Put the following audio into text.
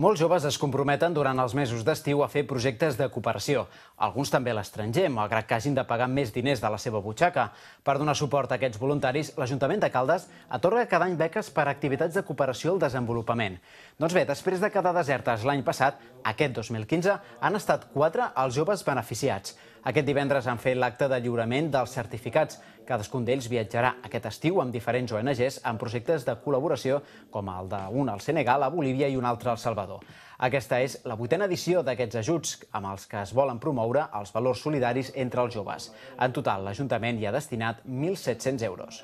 Molts joves es comprometen durant els mesos d'estiu a fer projectes de cooperació. Alguns també a l'estranger, malgrat que hagin de pagar més diners de la seva butxaca. Per donar suport a aquests voluntaris, l'Ajuntament de Caldes atorga cada any beques per a activitats de cooperació al desenvolupament. Doncs bé, després de quedar desertes l'any passat, aquest 2015 han estat quatre els joves beneficiats. Aquest divendres han fet l'acte de lliurament dels certificats. Cadascun d'ells viatjarà aquest estiu amb diferents ONGs en projectes de col·laboració com el d'un al Senegal, a Bolívia i un altre al Salvador. Aquesta és la vuitena edició d'aquests ajuts amb els que es volen promoure els valors solidaris entre els joves. En total, l'Ajuntament hi ha destinat 1.700 euros.